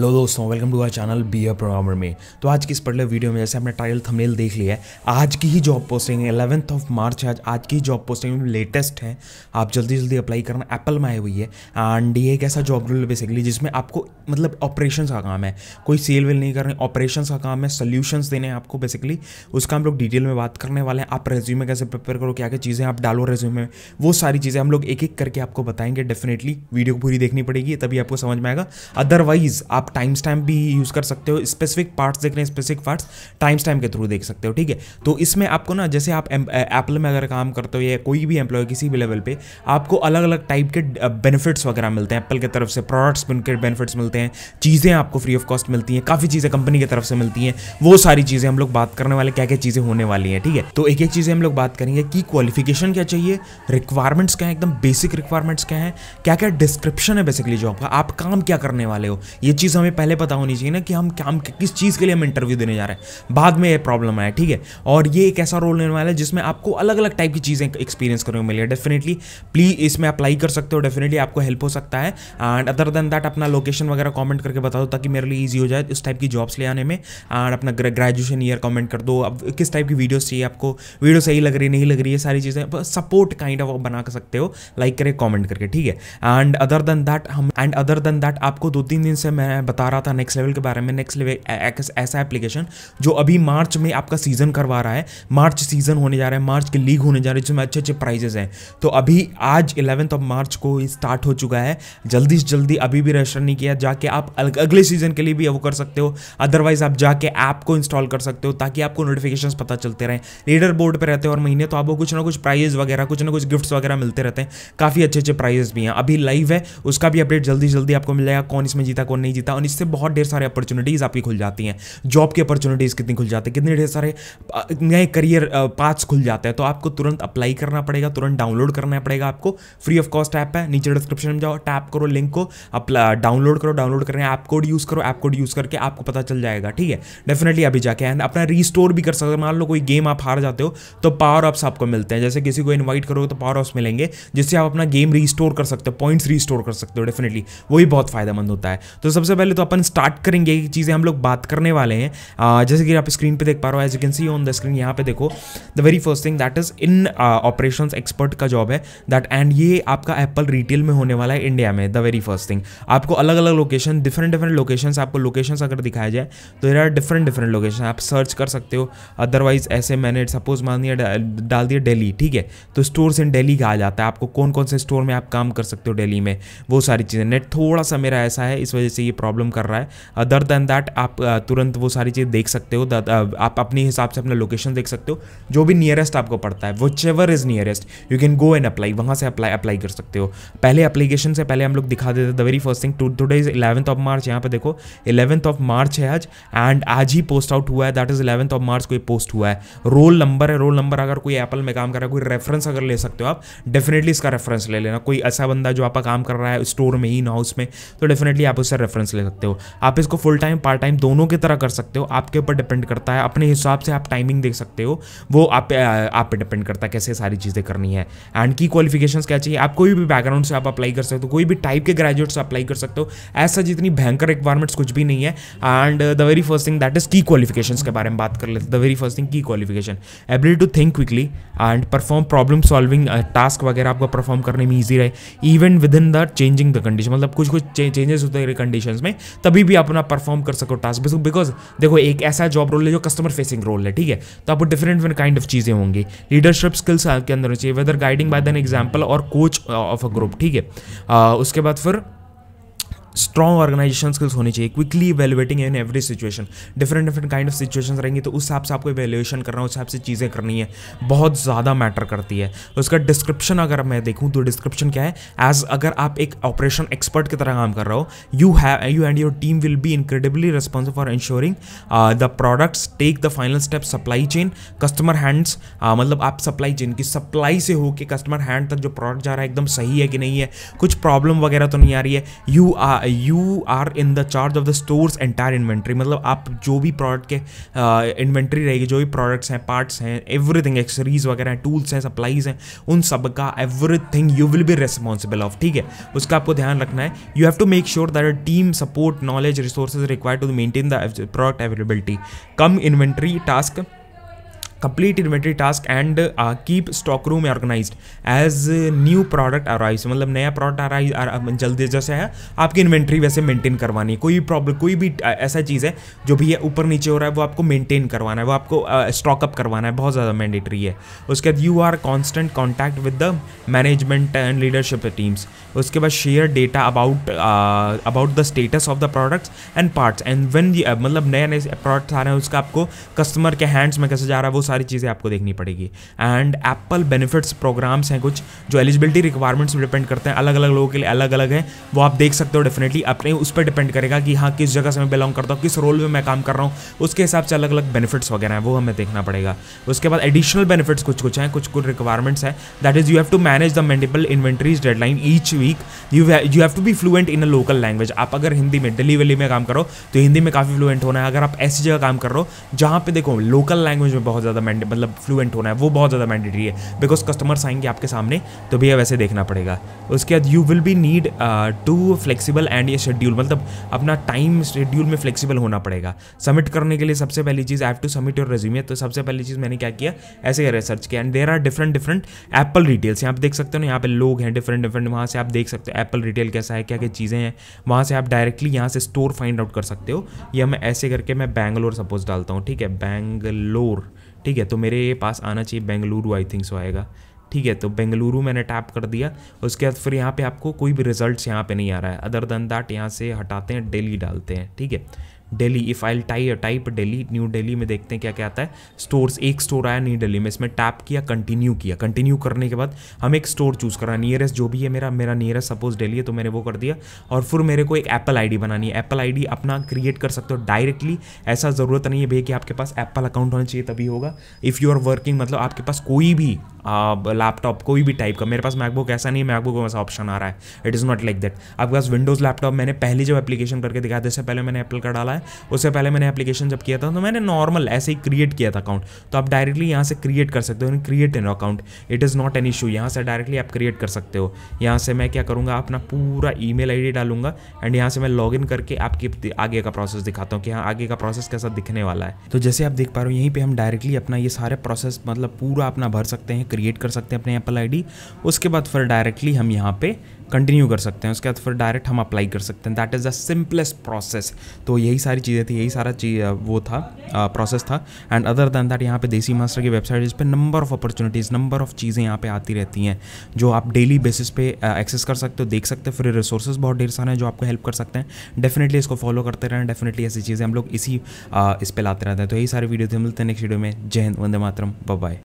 hello दोस्तों welcome to our channel be a programmer में तो आज की इस पर्टिकुलर वीडियो में जैसे आपने टाइटल थंबनेल देख लिया है आज की ही जॉब पोस्टिंग है एलेवंथ ऑफ मार्च आज आज की जॉब पोस्टिंग लेटेस्ट है आप जल्दी जल्दी अप्लाई करना एप्पल में आई हुई है एंड ये एक ऐसा जॉब रोल बेसिकली जिसमें आपको मतलब ऑपरेशन का काम है कोई सेल वेल नहीं करनी ऑपरेशन का काम है सोल्यूशन देने हैं आपको बेसिकली उसका हम लोग डिटेल में बात करने वाले हैं आप रेज्यूमे कैसे प्रिपेयर करो क्या क्या चीज़ें आप डालो रेज्यूमे में वो सारी चीज़ें हम लोग एक एक करके आपको बताएंगे डेफिनेटली वीडियो को पूरी देखनी पड़ेगी तभी आपको समझ में आएगा अदरवाइज आप टाइम स्टैम्प भी यूज़ कर सकते हो स्पेसिफिक पार्ट्स देख रहे हैं स्पेसिफिक पार्ट्स टाइम स्टैम्प के थ्रू देख सकते हो ठीक है तो इसमें आपको ना जैसे आप एप्पल में अगर काम करते हो या कोई भी एम्प्लॉय किसी भी लेवल पर आपको अलग अलग टाइप के बेनिफिट्स वगैरह मिलते हैं एप्पल की तरफ से प्रोडक्ट्स उनके बेनिफिट्स मिलते हैं चीज़ें आपको फ्री ऑफ कॉस्ट मिलती हैं काफ़ी चीज़ें कंपनी की तरफ से मिलती हैं वो सारी चीज़ें हम लोग बात करने वाले क्या क्या चीज़ें होने वाली हैं ठीक है तो एक एक चीज़ें हम लोग बात करेंगे कि क्वालिफिकेशन क्या चाहिए रिक्वायरमेंट्स क्या है एकदम बेसिक रिक्वायरमेंट्स क्या है क्या क्या डिस्क्रिप्शन है बेसिकली जॉब का आप काम क्या करने वाले हो ये चीज़ हमें पहले पता होनी चाहिए ना कि हम क्या हम किस चीज़ के लिए हम इंटरव्यू देने जा रहे हैं बाद में ये प्रॉब्लम आया ठीक है और ये एक ऐसा रोल रहने वाला है जिसमें आपको अलग अलग टाइप की चीज़ें एक्सपीरियंस करने को मिली डेफिनेटली प्लीज़ इसमें अप्लाई कर सकते हो डेफिनेटली आपको हेल्प हो सकता है एंड अदर देन दैट अपना लोकेशन वगैरह कॉमेंट करके बता दो ताकि मेरे लिए ईजी हो जाए इस टाइप की जॉब्स ले आने में एंड अपना ग्रेजुएशन ईयर कॉमेंट कर दो अब किस टाइप की वीडियोज़ चाहिए आपको वीडियो सही लग रही नहीं लग रही है सारी चीज़ें सपोर्ट काइंड ऑफ बना सकते हो लाइक करे कॉमेंट करके ठीक है एंड अदर देन दैट हम एंड अदर देन दैट आपको दो तीन दिन से मैं बता रहा था नेक्स्ट लेवल के बारे में नेक्स्ट लेवल ऐसा एप्लीकेशन जो अभी मार्च में आपका सीजन करवा रहा है मार्च सीजन होने जा रहा है मार्च की लीग होने जा रही है जिसमें अच्छे अच्छे प्राइजेज हैं तो अभी आज इलेवंथ ऑफ मार्च को स्टार्ट हो चुका है जल्दी से जल्दी अभी भी रजिस्टर नहीं किया जाके आप अगले सीजन के लिए भी वो कर सकते हो अदरवाइज आप जाके ऐप को इंस्टॉल कर सकते हो ताकि आपको नोटिफिकेशन पता चलते रहें लीडर बोर्ड पर रहते हो और महीने तो आपको कुछ ना कुछ प्राइजेस वगैरह कुछ ना कुछ गिफ्ट्स वगैरह मिलते रहते हैं काफ़ी अच्छे अच्छे प्राइजेस भी हैं अभी लाइव है उसका भी अपडेट जल्दी जल्दी आपको मिलेगा कौन इसमें जीता कौन नहीं जीता और इससे बहुत ढेर सारे अपॉर्चुनिटीज़ आपकी खुल जाती हैं जॉब की अपॉर्चुनिटीज़ कितनी खुल जाती है कितने ढेर सारे नए करियर पाथ्स खुल जाते हैं तो आपको तुरंत अप्लाई करना पड़ेगा तुरंत डाउनलोड करना पड़ेगा आपको फ्री ऑफ कॉस्ट ऐप है नीचे डिस्क्रिप्शन में जाओ टैप करो लिंक को डाउनलोड करो डाउनलोड करें ऐप कोड यूज़ करो ऐप कोड यूज़ करके आपको पता चल जाएगा ठीक है डेफिनेटली अभी जाके एंड अपना रिस्टोर भी कर सकते हो मान लो कोई गेम आप हार जाते हो तो पावर ऑफ्स आपको मिलते हैं जैसे किसी को इन्वाइट करो तो पावर ऑफ्स मिलेंगे जिससे आप अपना गेम रिस्टोर कर सकते हो पॉइंट्स रिस्टोर कर सकते हो डेफिनेटली वही बहुत फायदेमंद होता है तो सबसे पहले पहले तो अपन स्टार्ट करेंगे चीज़ें हम लोग बात करने वाले हैं जैसे कि आप स्क्रीन पे देख पा रहे हो as you can see on the screen यहाँ पे देखो the very first thing that is in operation expert का जॉब है दैट एंड ये आपका एप्पल रिटेल में होने वाला है इंडिया में द वेरी फर्स्ट थिंग आपको अलग अलग लोकेशन डिफरेंट डिफरेंट लोकेशन आपको लोकेशन अगर दिखाया जाए तो there are different different location आप सर्च कर सकते हो अदरवाइज ऐसे मैंने सपोज मान दिया डाल दिया डेली ठीक है तो स्टोर्स इन डेली कहा जाता है आपको कौन कौन से स्टोर में आप काम कर सकते हो डेली में वो सारी चीज़ें नेट थोड़ा सा मेरा ऐसा है इस वजह से ये प्रॉब्लम प्रॉब्लम कर रहा है अदर देन दैट आप uh, तुरंत वो सारी चीज़ देख सकते हो uh, आप अपने हिसाब से अपना लोकेशन देख सकते हो जो भी नियरेस्ट आपको पड़ता है whichever is nearest you can go and apply वहाँ से अप्लाई अप्लाई कर सकते हो पहले अप्लीकेशन से पहले हम लोग दिखा देते the very first thing to today's eleventh of March यहाँ पर देखो इलेवंथ ऑफ मार्च है आज एंड आज ही पोस्ट आउट हुआ है that is eleventh of March कोई पोस्ट हुआ है रोल नंबर है रोल नंबर अगर कोई एप्पल में काम कर रहा है कोई रेफरेंस अगर ले सकते हो आप डेफिनेटली इसका रेफरेंस ले लेना कोई ऐसा बंदा जो आपका काम कर रहा है स्टोर में ही ना उसमें तो डेफिनेटली आप उससे रेफरेंस ले ले सकते हो आप इसको फुल टाइम पार्ट टाइम दोनों की तरह कर सकते हो आपके ऊपर डिपेंड करता है अपने हिसाब से आप टाइमिंग देख सकते हो वो आप पे आप पे डिपेंड करता है कैसे सारी चीज़ें करनी है एंड की क्वालिफिकेशन क्या चाहिए आप कोई भी बैकग्राउंड से आप अप्लाई कर सकते हो कोई भी टाइप के ग्रेजुएट से अप्लाई कर सकते हो ऐसा जितनी भयंकर रिक्वायरमेंट्स कुछ भी नहीं है and the very first thing that is की क्वालिफिकेशन के बारे में बात कर लेते द वेरी फर्स्ट थिंग की qualification ability to think quickly and perform problem solving task वगैरह आपको परफॉर्म करने में ईजी रहे even with in the changing the condition मतलब कुछ कुछ चेंजेस होते हैं कंडीशन में में तभी भी अपना परफॉर्म कर सको टास्क बिकॉज देखो एक ऐसा जॉब रोल है जो कस्टमर फेसिंग रोल है ठीक है तो आपको डिफरेंट काइंड ऑफ चीज़ें होंगी लीडरशिप स्किल्स आपके अंदर होनी चाहिए whether guiding by an example और कोच ऑफ अ ग्रुप ठीक है uh, उसके बाद फिर स्ट्रॉन्ग ऑर्गेनाइजेशन स्किल्स होनी चाहिए quickly evaluating in every situation different different kind of situation रहेंगी तो उस हिसाब से आपको इवेल्युएशन करना उस हिसाब से चीज़ें करनी है बहुत ज़्यादा मैटर करती है तो उसका डिस्क्रिप्शन अगर मैं देखूँ तो डिस्क्रिप्शन क्या है एज अगर आप एक ऑपरेशन एक्सपर्ट की तरह काम कर रहे हो you have you and your team will be incredibly responsible for ensuring the products take the final step supply chain customer hands मतलब आप सप्लाई चेन की सप्लाई से होकर कस्टमर हैंड तक जो प्रोडक्ट जा रहा है एकदम सही है कि नहीं है कुछ प्रॉब्लम वगैरह तो नहीं आ रही है you are you are in the charge of the stores entire inventory मतलब आप जो भी प्रोडक्ट के इन्वेंट्री रहेगी जो भी प्रोडक्ट्स हैं पार्ट्स हैं एवरीथिंग एक्सरीज वगैरह हैं टूल्स हैं सप्लाईज हैं उन सब का everything you will be responsible of ठीक है उसका आपको ध्यान रखना है you have to make sure that team support knowledge resources require to maintain the product availability come inventory task complete inventory task and keep stock room organise as new product arise मतलब नया product arise जल्दी जैसे है आपकी inventory वैसे maintain करवानी है कोई प्रॉब्लम कोई भी ऐसा चीज़ है जो भी है ऊपर नीचे हो रहा है वो आपको मेंटेन करवाना है वो आपको स्टॉकअप करवाना है बहुत ज़्यादा मैंडेटरी है उसके बाद you are constant contact with the management and leadership teams उसके बाद share data about about the status of the products and parts and when मतलब नए नए प्रोडक्ट्स आ रहे हैं उसका आपको कस्टमर के हैंड्स में कैसे जा रहा है वो सारी चीज़ें आपको देखनी पड़ेगी एंड एप्पल बेनिफिट्स प्रोग्राम्स हैं कुछ जो एलिजिबिलिटी रिक्वायरमेंट्स पर डिपेंड करते हैं अलग अलग लोगों के लिए अलग अलग है वो आप देख सकते हो डेफिनेटली अपने उस पर डिपेंड करेगा कि हाँ किस जगह से मैं बिलोंग करता हूँ किस रोल में मैं काम कर रहा हूँ उसके हिसाब से अलग अलग बेनिफिट्स वगैरह हैं वो हमें देखना पड़ेगा उसके बाद एडिशनल बेनिफिट्स कुछ कुछ हैं कुछ कुछ रिक्वायरमेंट्स हैं that is you have to manage the multiple inventories deadline each week you you have to be fluent in a local language आप अगर हिंदी में दिल्ली वली में काम करो तो हिंदी में काफ़ी फ्लुएंट होना है अगर आप ऐसी जगह काम कर रहे हो जहाँ पे देखो लोकल लैंग्वेज में बहुत ज़्यादा ज़्यादा मतलब फ्लुएंट होना है वो बहुत ज़्यादा मैंडेटरी है बिकॉज कस्टमर्स आएंगे आपके सामने तो भैया वैसे देखना पड़ेगा उसके बाद you will be need to flexible and ये शेड्यूल मतलब अपना टाइम शेड्यूल में फ्लेक्सिबल होना पड़ेगा सबमिट करने के लिए सबसे पहली चीज़ have to submit your resume तो सबसे पहली चीज़ मैंने क्या किया ऐसे कर रिसर्च किया and there are different different apple details यहाँ पर देख सकते हो ना यहाँ पे लोग हैं डिफरेंट डिफरेंट वहाँ से आप देख सकते हो एप्पल रिटेल कैसा है क्या क्या चीज़ें हैं वहाँ से आप डायरेक्टली यहाँ से स्टोर फाइंड आउट कर सकते हो या मैं ऐसे करके मैं बैंगलोर सपोज डालता हूँ ठीक है बैंगलोर ठीक है तो मेरे पास आना चाहिए बेंगलुरु आई थिंक सो आएगा ठीक है तो बेंगलुरु मैंने टैप कर दिया उसके बाद फिर यहाँ पे आपको कोई भी रिजल्ट्स यहाँ पे नहीं आ रहा है अदर देन दैट यहाँ से हटाते हैं डेली डालते हैं ठीक है daily if I tie type daily new daily में देखते हैं क्या क्या आता है स्टोर्स एक स्टोर आया न्यू डेली में इसमें टैप किया कंटिन्यू किया कंटिन्यू करने के बाद हम एक स्टोर चूज़ करा नियरेस्ट जो भी है मेरा मेरा नियरेस्ट सपोज डेली है तो मैंने वो कर दिया और फिर मेरे को एक एप्पल आई बनानी है एप्पल आई अपना क्रिएट कर सकते हो डायरेक्टली ऐसा ज़रूरत नहीं है भैया कि आपके पास एप्पल अकाउंट होना चाहिए तभी होगा इफ़ यू आर वर्किंग मतलब आपके पास कोई भी लैपटॉप कोई भी टाइप का मेरे पास मैकबुक ऐसा नहीं है मैकबुक में ऐसा ऑप्शन आ रहा है it is not like that आपके पास विंडोज़ लैपटॉप मैंने पहले जब एप्लीकेशन करके दिखाया तो इससे पहले मैंने एप्पल का डाला है है उससे पहले मैंने एप्लीकेशन जब किया था तो मैंने नॉर्मल ऐसे ही क्रिएट किया था अकाउंट तो आप डायरेक्टली यहाँ से क्रिएट कर सकते हो create an account it is not an issue यहाँ से डायरेक्टली आप क्रिएट कर सकते हो यहाँ से मैं क्या करूँगा अपना पूरा ई मेल डालूंगा एंड यहाँ से मैं लॉग करके आपके आगे का प्रोसेस दिखाता हूँ कि हाँ आगे का प्रोसेस कैसा दिखने वाला है तो जैसे आप देख पा रहे हो यहीं पर हम डायरेक्टली अपना ये सारे प्रोसेस मतलब पूरा अपना भर सकते हैं क्रिएट कर सकते हैं अपने एप्पल आई उसके बाद फिर डायरेक्टली हम यहाँ पे कंटिन्यू कर सकते हैं उसके बाद फिर डायरेक्ट हम अप्लाई कर सकते हैं that is the simplest process तो यही सारे सारी चीज़ें थी यही सारा चीज वो था प्रोसेस था एंड अदर दैन दैट यहाँ पे देसी मास्टर की वेबसाइट जिस पर number of opportunities number of चीज़ें यहाँ पे आती रहती हैं जो आप डेली बेसिस पे एक्सेस कर सकते हो देख सकते हो फ्री रिसोर्सेज बहुत ढेर सारे हैं जो आपको हेल्प कर सकते हैं डेफिनेटली इसको फॉलो करते रहें डेफिनेटली ऐसी चीज़ें हम लोग इसी इस पर लाते रहते हैं तो यही सारी वीडियो थे मिलते हैं नेक्स्ट वीडियो में जय हिंद वंदे मातरम बाय